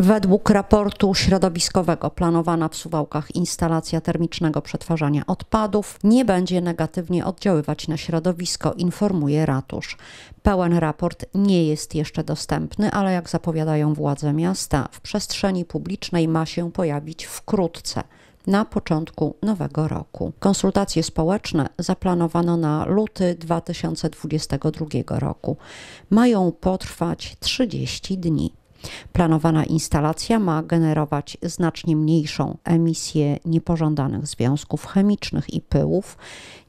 Według raportu środowiskowego planowana w Suwałkach instalacja termicznego przetwarzania odpadów nie będzie negatywnie oddziaływać na środowisko, informuje ratusz. Pełen raport nie jest jeszcze dostępny, ale jak zapowiadają władze miasta, w przestrzeni publicznej ma się pojawić wkrótce na początku nowego roku. Konsultacje społeczne zaplanowano na luty 2022 roku. Mają potrwać 30 dni. Planowana instalacja ma generować znacznie mniejszą emisję niepożądanych związków chemicznych i pyłów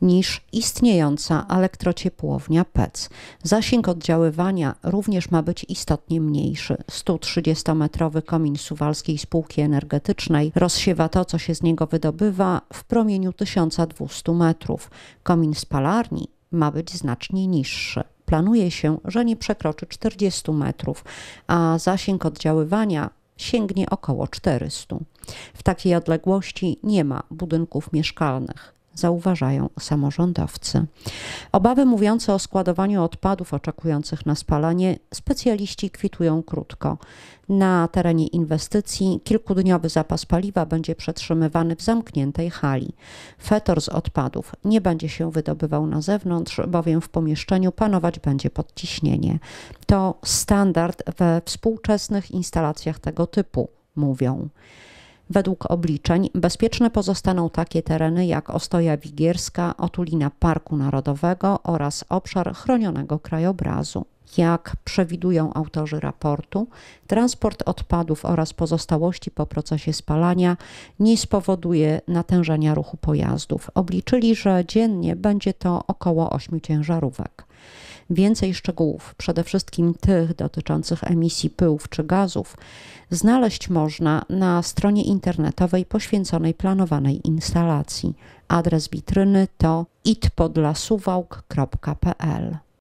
niż istniejąca elektrociepłownia PEC. Zasięg oddziaływania również ma być istotnie mniejszy. 130-metrowy komin Suwalskiej Spółki Energetycznej rozsiewa to, co się z niego wydobywa w promieniu 1200 metrów. Komin spalarni ma być znacznie niższy planuje się, że nie przekroczy 40 metrów, a zasięg oddziaływania sięgnie około 400. W takiej odległości nie ma budynków mieszkalnych zauważają samorządowcy. Obawy mówiące o składowaniu odpadów oczekujących na spalanie specjaliści kwitują krótko. Na terenie inwestycji kilkudniowy zapas paliwa będzie przetrzymywany w zamkniętej hali. Fetor z odpadów nie będzie się wydobywał na zewnątrz, bowiem w pomieszczeniu panować będzie podciśnienie. To standard we współczesnych instalacjach tego typu, mówią. Według obliczeń bezpieczne pozostaną takie tereny jak Ostoja Wigierska, otulina Parku Narodowego oraz obszar chronionego krajobrazu jak przewidują autorzy raportu, transport odpadów oraz pozostałości po procesie spalania nie spowoduje natężenia ruchu pojazdów. Obliczyli, że dziennie będzie to około 8 ciężarówek. Więcej szczegółów, przede wszystkim tych dotyczących emisji pyłów czy gazów, znaleźć można na stronie internetowej poświęconej planowanej instalacji. Adres witryny to itpodlasuwałk.pl.